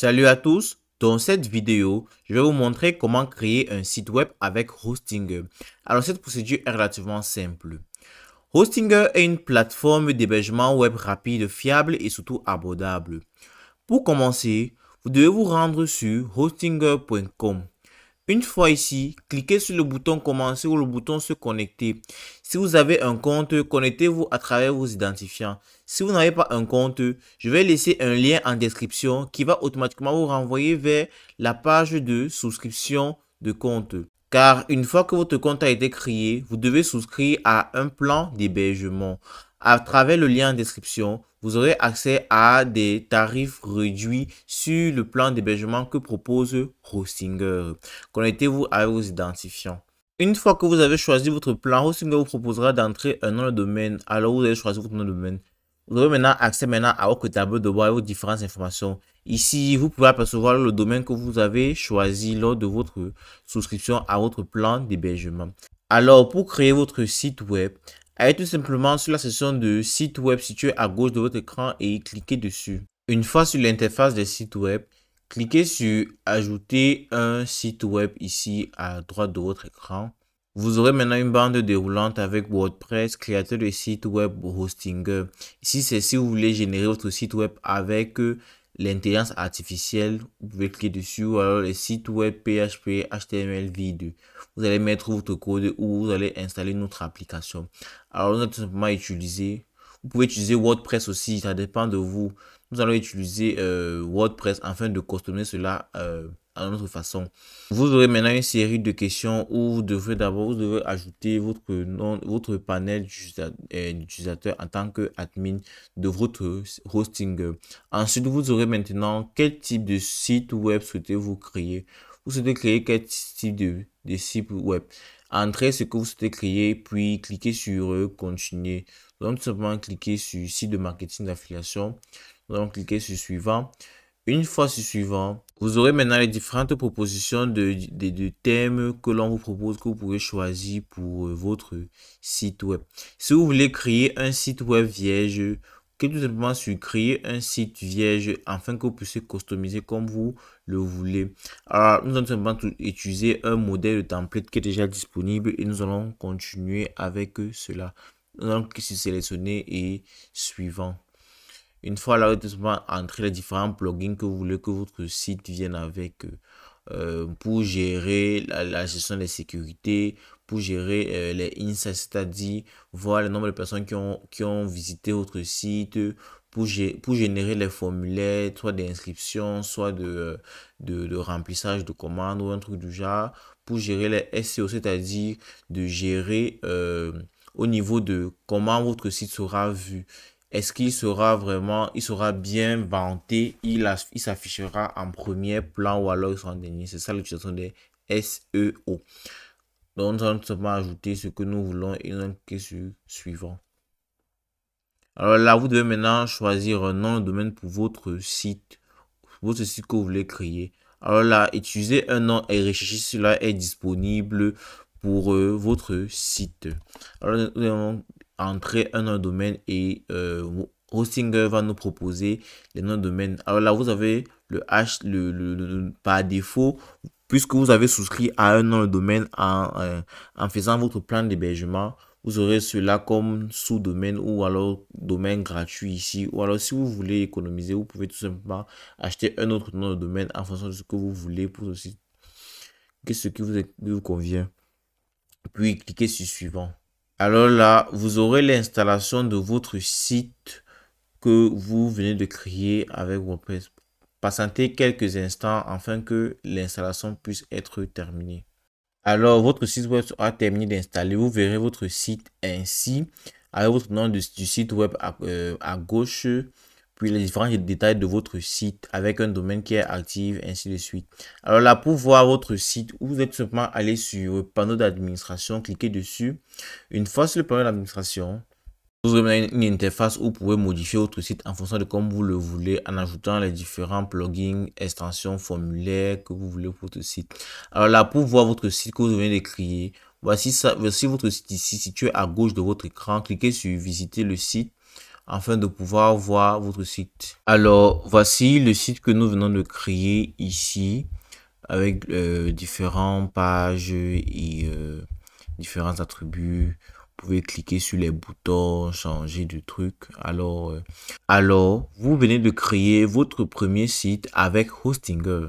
Salut à tous dans cette vidéo, je vais vous montrer comment créer un site web avec Hostinger. Alors cette procédure est relativement simple. Hostinger est une plateforme d'hébergement web rapide, fiable et surtout abordable. Pour commencer, vous devez vous rendre sur hostinger.com. Une fois ici, cliquez sur le bouton commencer ou le bouton se connecter. Si vous avez un compte, connectez-vous à travers vos identifiants. Si vous n'avez pas un compte, je vais laisser un lien en description qui va automatiquement vous renvoyer vers la page de souscription de compte. Car une fois que votre compte a été créé, vous devez souscrire à un plan d'hébergement. À travers le lien en description, vous aurez accès à des tarifs réduits sur le plan d'hébergement que propose Hostinger. Connectez-vous à vos identifiants. Une fois que vous avez choisi votre plan, Hostinger vous proposera d'entrer un nom de domaine. Alors vous allez choisir votre nom de domaine vous aurez maintenant accès maintenant à votre tableau de bord et aux différentes informations. Ici, vous pouvez apercevoir le domaine que vous avez choisi lors de votre souscription à votre plan d'hébergement. Alors, pour créer votre site web, allez tout simplement sur la section de site web située à gauche de votre écran et cliquez dessus. Une fois sur l'interface des sites web, cliquez sur Ajouter un site web ici à droite de votre écran. Vous aurez maintenant une bande déroulante avec WordPress, créateur de site web, hosting. Ici, c'est si vous voulez générer votre site web avec euh, l'intelligence artificielle. Vous pouvez cliquer dessus ou alors les sites web PHP HTML vide. Vous allez mettre votre code ou vous allez installer notre application. Alors, nous allons tout simplement utiliser. Vous pouvez utiliser WordPress aussi, ça dépend de vous. Nous allons utiliser euh, WordPress afin de customiser cela. Euh, à notre façon. Vous aurez maintenant une série de questions où vous devrez d'abord vous devez ajouter votre nom, votre panel euh, d'utilisateurs en tant que admin de votre hosting. Ensuite, vous aurez maintenant quel type de site web souhaitez-vous créer. Vous souhaitez créer quel type de, de site web. Entrez ce que vous souhaitez créer, puis cliquez sur euh, continuer. Donc, simplement cliquer sur site de marketing d'affiliation. Donc, cliquez sur suivant. Une fois sur suivant, vous aurez maintenant les différentes propositions de, thèmes que l'on vous propose, que vous pouvez choisir pour euh, votre site web. Si vous voulez créer un site web vierge, cliquez tout simplement sur créer un site vierge afin que vous puissiez customiser comme vous le voulez. Alors, nous allons simplement utiliser un modèle de template qui est déjà disponible et nous allons continuer avec euh, cela. Nous allons cliquer sur sélectionner et suivant. Une fois là, vous simplement entrer les différents plugins que vous voulez que votre site vienne avec euh, euh, pour gérer la, gestion des sécurités, pour gérer euh, les insights, c'est-à-dire voir le nombre de personnes qui ont, visité votre site, pour, pour générer les formulaires, soit d'inscription, soit de, de, remplissage de commandes ou un truc du genre, pour gérer les SEO, c'est-à-dire de gérer au niveau de comment votre site sera vu est-ce qu'il sera vraiment, il sera bien vanté, il, s'affichera en premier plan ou alors il sera en dernier. C'est ça l'utilisation des SEO. Donc, nous allons simplement ajouter ce que nous voulons et nous allons sur suivant. Alors là, vous devez maintenant choisir un nom de domaine pour votre site, pour ce site que vous voulez créer. Alors là, utilisez un nom et recherchez si cela est disponible pour euh, votre site. Alors, entrer un nom de domaine et euh, Hostinger va nous proposer les noms de domaine. Alors là, vous avez le H le, par défaut. Puisque vous avez souscrit à un nom de domaine euh, en, faisant votre plan d'hébergement, vous aurez cela comme sous-domaine ou alors domaine gratuit ici. Ou alors si vous voulez économiser, vous pouvez tout simplement acheter un autre nom de domaine en fonction de ce que vous voulez pour aussi site. Qu'est-ce qui vous, vous convient. Puis cliquez sur suivant. Alors là, vous aurez l'installation de votre site que vous venez de créer avec WordPress. Patientez quelques instants afin que l'installation puisse être terminée. Alors, votre site web sera terminé d'installer. Vous verrez votre site ainsi, avec votre nom du, site web à euh, gauche puis les différents détails de votre site avec un domaine qui est actif, ainsi de suite. Alors là, pour voir votre site, vous êtes simplement allé sur le panneau d'administration, cliquez dessus. Une fois sur le panneau d'administration, vous aurez une interface où vous pouvez modifier votre site en fonction de comme vous le voulez en ajoutant les différents plugins, extensions, formulaires que vous voulez pour votre site. Alors là, pour voir votre site que vous venez de créer, voici, ça, voici votre site ici situé à gauche de votre écran. Cliquez sur visiter le site afin de pouvoir voir votre site. Alors, voici le site que nous venons de créer ici avec euh, différentes pages et euh, différents attributs. Vous pouvez cliquer sur les boutons, changer de truc. Alors, euh, alors, vous venez de créer votre premier site avec Hostinger.